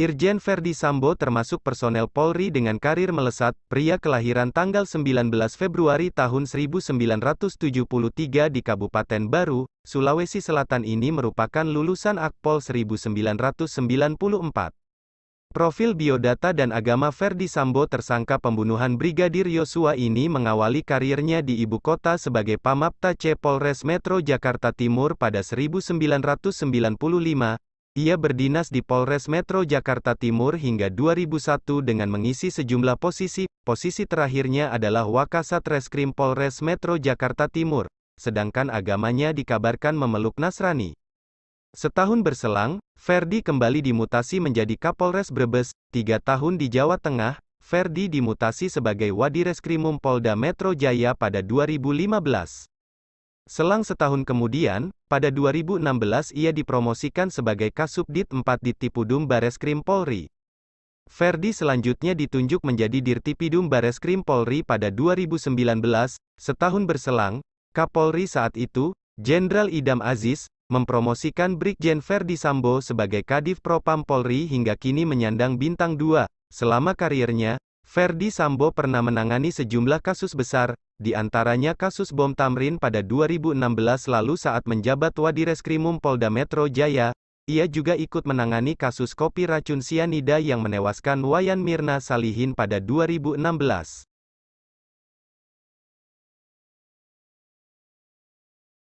Irjen Ferdi Sambo termasuk personel Polri dengan karir melesat, pria kelahiran tanggal 19 Februari tahun 1973 di Kabupaten Baru, Sulawesi Selatan ini merupakan lulusan Akpol 1994. Profil biodata dan agama Ferdi Sambo tersangka pembunuhan Brigadir Yosua ini mengawali karirnya di ibu kota sebagai Pamapta C Polres Metro Jakarta Timur pada 1995, ia berdinas di Polres Metro Jakarta Timur hingga 2001 dengan mengisi sejumlah posisi, posisi terakhirnya adalah Wakasat Reskrim Polres Metro Jakarta Timur, sedangkan agamanya dikabarkan memeluk Nasrani. Setahun berselang, Ferdi kembali dimutasi menjadi Kapolres Brebes, tiga tahun di Jawa Tengah, Ferdi dimutasi sebagai Wadireskrimum Polda Metro Jaya pada 2015. Selang setahun kemudian, pada 2016 ia dipromosikan sebagai Kasubdit 4 Ditipudum Bareskrim Polri. Ferdi selanjutnya ditunjuk menjadi Dirtipidum Bareskrim Polri pada 2019, setahun berselang, Kapolri saat itu, Jenderal Idam Aziz, mempromosikan Brigjen Ferdi Sambo sebagai Kadif Propam Polri hingga kini menyandang bintang 2, selama karirnya. Ferdi Sambo pernah menangani sejumlah kasus besar, di antaranya kasus bom Tamrin pada 2016 lalu saat menjabat Wadireskrimum Polda Metro Jaya, ia juga ikut menangani kasus kopi racun sianida yang menewaskan Wayan Mirna Salihin pada 2016.